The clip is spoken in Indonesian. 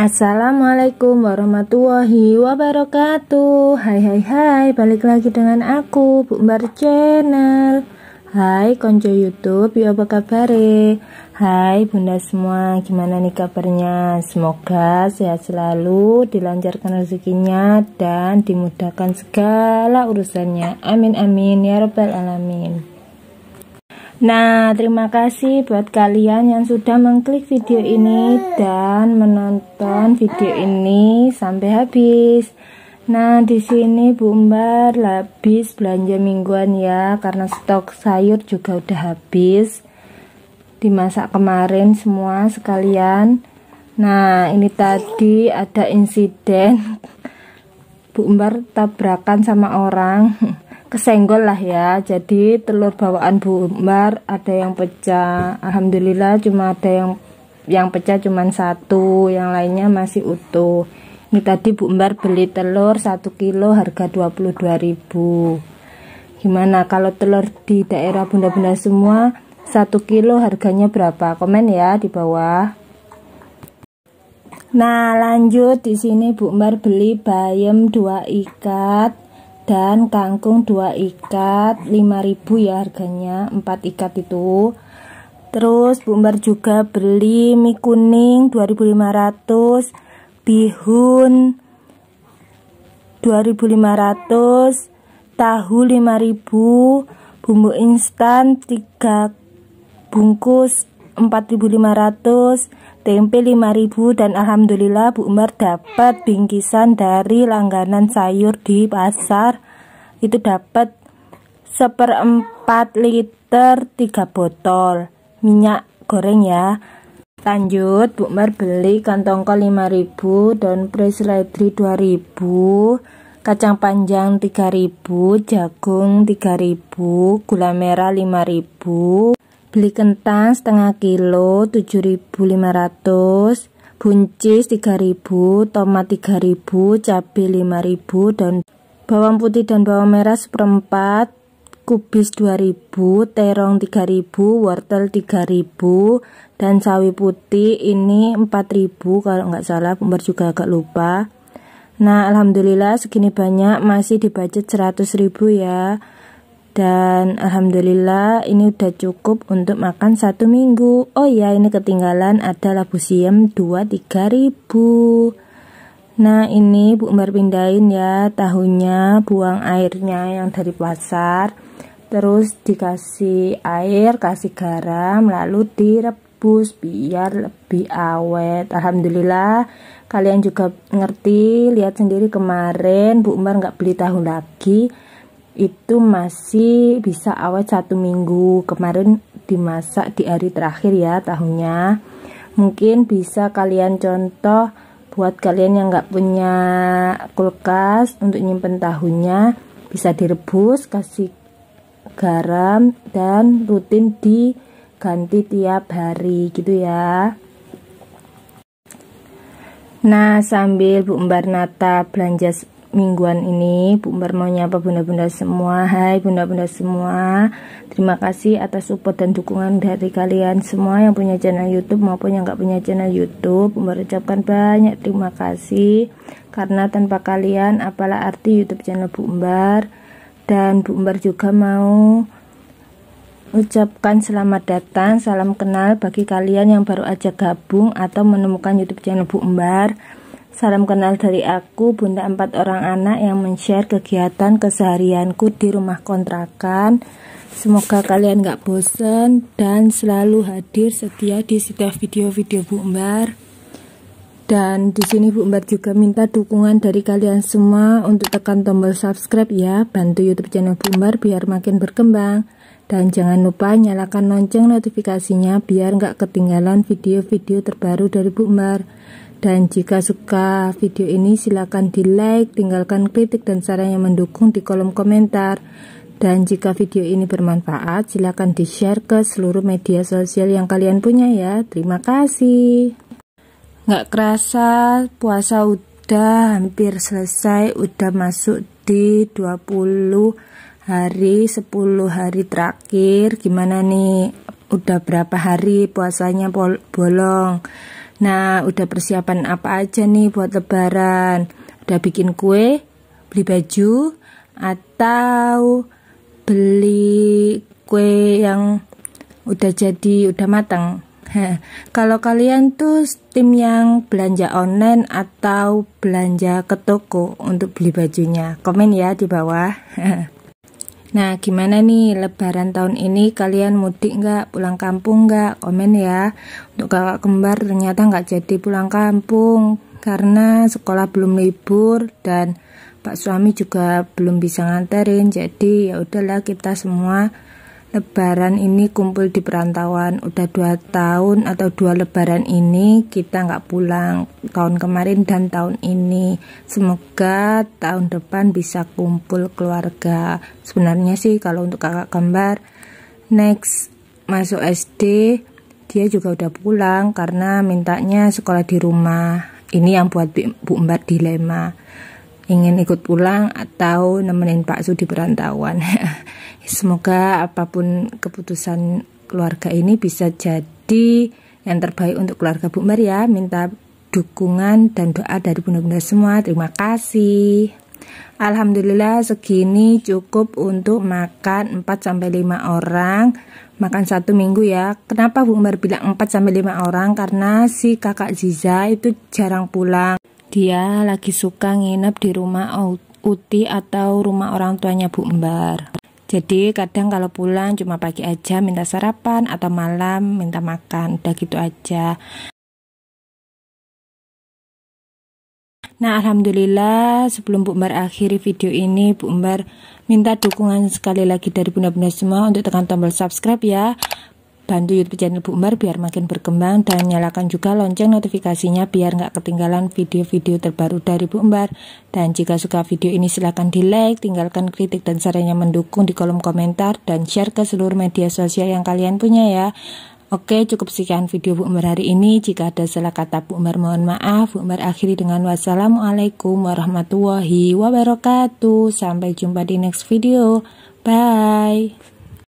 Assalamualaikum warahmatullahi wabarakatuh Hai hai hai balik lagi dengan aku Bu Mbar Channel Hai konco youtube ya apa kabar Hai bunda semua gimana nih kabarnya Semoga sehat selalu dilancarkan rezekinya dan dimudahkan segala urusannya Amin amin ya rabbal alamin Nah, terima kasih buat kalian yang sudah mengklik video ini dan menonton video ini sampai habis. Nah, di sini Bu Umbar habis belanja mingguan ya karena stok sayur juga udah habis. Dimasak kemarin semua sekalian. Nah, ini tadi ada insiden Bu Umbar tabrakan sama orang kesenggol lah ya jadi telur bawaan Bu Umar ada yang pecah Alhamdulillah cuma ada yang yang pecah cuma satu yang lainnya masih utuh ini tadi Bu Umar beli telur 1 kilo harga 22.000 gimana kalau telur di daerah bunda-bunda semua 1 kilo harganya berapa komen ya di bawah nah lanjut di sini Bu Umar beli bayam dua ikat dan kangkung 2 ikat 5000 ya harganya 4 ikat itu terus bumbar juga beli mie kuning 2500 bihun 2500 tahu 5000 bumbu instan 3 bungkus 4500 tempe 5000 dan alhamdulillah Bu Umar dapat bingkisan dari langganan sayur di pasar itu dapat seperempat liter tiga botol minyak goreng ya lanjut Bu Umar beli kantong kol 5000 dan pres ledri 2000 kacang panjang 3000 jagung 3000 gula merah 5000 Beli kentang setengah kilo 7.500, buncis 3.000, tomat 3.000, cabai 5.000 dan bawang putih dan bawang merah seperempat, kubis 2000, terong 3000, wortel 3000 dan sawi putih ini 4000 kalau nggak salah pember juga agak lupa. Nah, alhamdulillah segini banyak masih di budget 100.000 ya. Dan alhamdulillah ini udah cukup untuk makan satu minggu. Oh ya, ini ketinggalan ada labu siam 2 3 ribu. Nah ini Bu Umar pindahin ya tahunya buang airnya yang dari pasar. Terus dikasih air, kasih garam, lalu direbus biar lebih awet. Alhamdulillah kalian juga ngerti, lihat sendiri kemarin Bu Umar nggak beli tahu lagi itu masih bisa awet satu minggu kemarin dimasak di hari terakhir ya tahunya mungkin bisa kalian contoh buat kalian yang nggak punya kulkas untuk nyimpen tahunya bisa direbus kasih garam dan rutin diganti tiap hari gitu ya Nah sambil Bu Mbarnata belanja mingguan ini Bu Umar mau nyapa bunda-bunda semua Hai bunda-bunda semua Terima kasih atas support dan dukungan dari kalian semua yang punya channel Youtube maupun yang gak punya channel Youtube Umar ucapkan banyak terima kasih Karena tanpa kalian apalah arti Youtube channel Bu Umar Dan Bu Umar juga mau ucapkan selamat datang, salam kenal bagi kalian yang baru aja gabung atau menemukan YouTube channel Bu Umbar. Salam kenal dari aku, bunda empat orang anak yang men-share kegiatan keseharianku di rumah kontrakan. Semoga kalian gak bosen dan selalu hadir setia di setiap video-video Bu Umbar. Dan di sini Bu Umbar juga minta dukungan dari kalian semua untuk tekan tombol subscribe ya, bantu YouTube channel Bu Umbar biar makin berkembang. Dan jangan lupa nyalakan lonceng notifikasinya biar nggak ketinggalan video-video terbaru dari Bu Umbar. Dan jika suka video ini silakan di like, tinggalkan kritik dan saran yang mendukung di kolom komentar. Dan jika video ini bermanfaat silakan di share ke seluruh media sosial yang kalian punya ya. Terima kasih. Nggak kerasa puasa udah hampir selesai, udah masuk di 20 hari 10 hari terakhir gimana nih udah berapa hari puasanya bolong Nah, udah persiapan apa aja nih buat lebaran? Udah bikin kue, beli baju, atau beli kue yang udah jadi, udah matang? Kalau kalian tuh tim yang belanja online atau belanja ke toko untuk beli bajunya, komen ya di bawah. Nah, gimana nih lebaran tahun ini kalian mudik nggak, pulang kampung nggak? Komen ya. Untuk kakak kembar ternyata nggak jadi pulang kampung karena sekolah belum libur dan pak suami juga belum bisa nganterin. Jadi ya udahlah kita semua Lebaran ini kumpul di perantauan udah dua tahun atau dua Lebaran ini kita nggak pulang tahun kemarin dan tahun ini semoga tahun depan bisa kumpul keluarga sebenarnya sih kalau untuk kakak kembar next masuk SD dia juga udah pulang karena mintanya sekolah di rumah ini yang buat Bu Mbak dilema ingin ikut pulang atau nemenin Pak Su di perantauan. Semoga apapun keputusan keluarga ini bisa jadi yang terbaik untuk keluarga Bu Mer ya. Minta dukungan dan doa dari bunda-bunda semua. Terima kasih. Alhamdulillah segini cukup untuk makan 4 sampai 5 orang. Makan satu minggu ya. Kenapa Bu Umar bilang 4 sampai 5 orang? Karena si kakak Ziza itu jarang pulang. Dia lagi suka nginep di rumah Uti atau rumah orang tuanya Bu Embar. Jadi kadang kalau pulang cuma pagi aja minta sarapan atau malam minta makan, udah gitu aja. Nah, alhamdulillah sebelum Bu Embar akhiri video ini, Bu Embar minta dukungan sekali lagi dari bunda-bunda semua untuk tekan tombol subscribe ya. Bantu YouTube channel Bu Umar biar makin berkembang dan nyalakan juga lonceng notifikasinya biar nggak ketinggalan video-video terbaru dari Bu Umar. Dan jika suka video ini silahkan di like, tinggalkan kritik dan saran yang mendukung di kolom komentar dan share ke seluruh media sosial yang kalian punya ya. Oke, cukup sekian video Bu Umar hari ini. Jika ada salah kata Bu Umar, mohon maaf. Bu Umar akhiri dengan wassalamualaikum warahmatullahi wabarakatuh. Sampai jumpa di next video. Bye.